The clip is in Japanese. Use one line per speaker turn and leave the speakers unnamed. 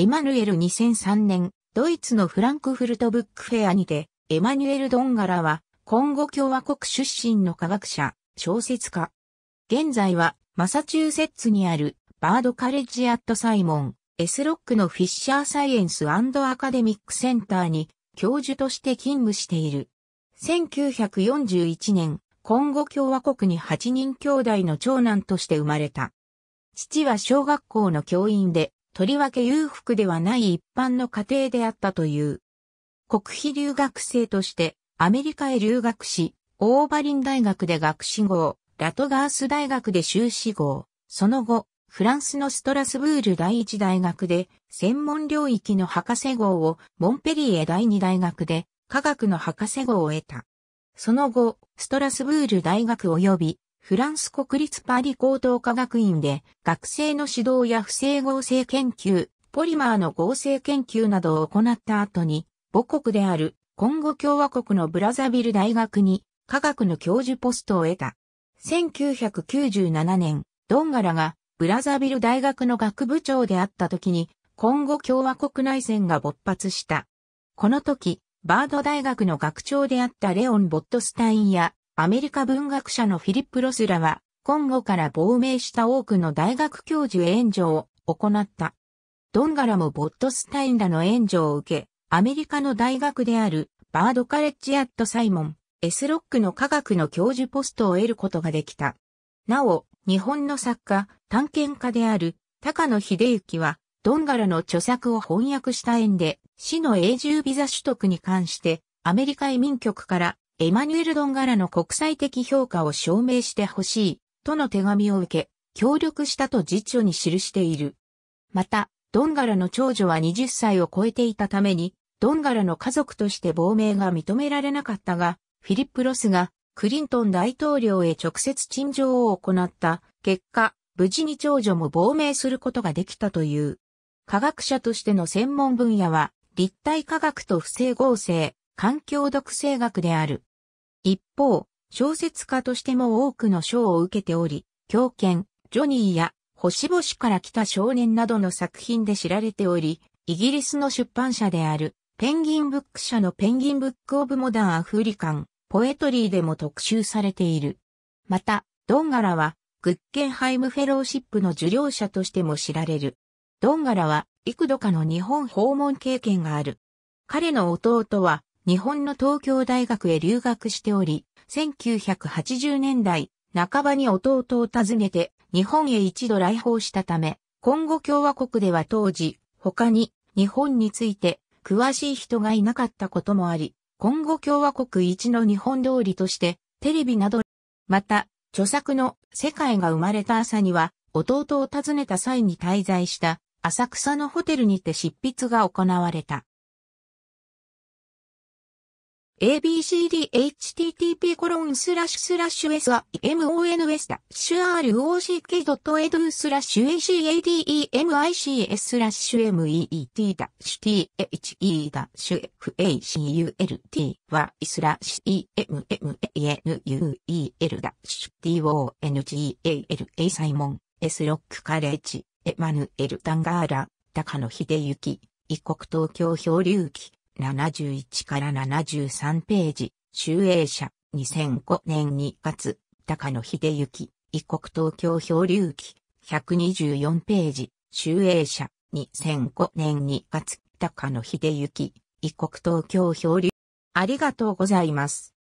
エマヌエル2003年、ドイツのフランクフルトブックフェアにて、エマニュエル・ドンガラは、コンゴ共和国出身の科学者、小説家。現在は、マサチューセッツにある、バードカレッジ・アット・サイモン、エスロックのフィッシャー・サイエンス・アカデミック・センターに、教授として勤務している。1941年、コンゴ共和国に8人兄弟の長男として生まれた。父は小学校の教員で、とりわけ裕福ではない一般の家庭であったという。国費留学生としてアメリカへ留学し、オーバリン大学で学士号、ラトガース大学で修士号、その後、フランスのストラスブール第一大学で専門領域の博士号をモンペリエ第二大学で科学の博士号を得た。その後、ストラスブール大学及びフランス国立パリ高等科学院で学生の指導や不正合成研究、ポリマーの合成研究などを行った後に、母国であるコンゴ共和国のブラザビル大学に科学の教授ポストを得た。1997年、ドンガラがブラザビル大学の学部長であった時に、コンゴ共和国内戦が勃発した。この時、バード大学の学長であったレオン・ボットスタインや、アメリカ文学者のフィリップ・ロスラは、今後から亡命した多くの大学教授援助を行った。ドンガラもボットスタインらの援助を受け、アメリカの大学であるバードカレッジアットサイモン、エスロックの科学の教授ポストを得ることができた。なお、日本の作家、探検家である高野秀幸は、ドンガラの著作を翻訳した縁で、市の永住ビザ取得に関して、アメリカ移民局からエマニュエル・ドンガラの国際的評価を証明してほしい、との手紙を受け、協力したと実書に記している。また、ドンガラの長女は20歳を超えていたために、ドンガラの家族として亡命が認められなかったが、フィリップ・ロスがクリントン大統領へ直接陳情を行った結果、無事に長女も亡命することができたという。科学者としての専門分野は、立体科学と不正合成、環境毒性学である。一方、小説家としても多くの賞を受けており、狂犬、ジョニーや星々から来た少年などの作品で知られており、イギリスの出版社であるペンギンブック社のペンギンブックオブモダンアフリカン、ポエトリーでも特集されている。また、ドンガラはグッケンハイムフェローシップの受領者としても知られる。ドンガラは幾度かの日本訪問経験がある。彼の弟は日本の東京大学へ留学しており、1980年代、半ばに弟を訪ねて、日本へ一度来訪したため、今後共和国では当時、他に日本について詳しい人がいなかったこともあり、今後共和国一の日本通りとして、テレビなど、また、著作の世界が生まれた朝には、弟を訪ねた際に滞在した浅草のホテルにて執筆が行われた。abcdhttp コロンスラッシュスラッシュ s I. m o n s ダシュ r o c k ドットエドスラッシュ a c a d e m i c s スラッシュ m e e t ダッシュ t h e ダッシュ f a c u l t y スラッシュ e m m a n u e l ダッシュ t o n g a l a サイモン s ロックカレッジエマヌエルダンガーラ高野秀幸一国東京漂流記71から73ページ、集英社、2005年2月、高野秀幸、異国東京漂流記、124ページ、集英社、2005年2月、高野秀幸、異国東京漂流。ありがとうございます。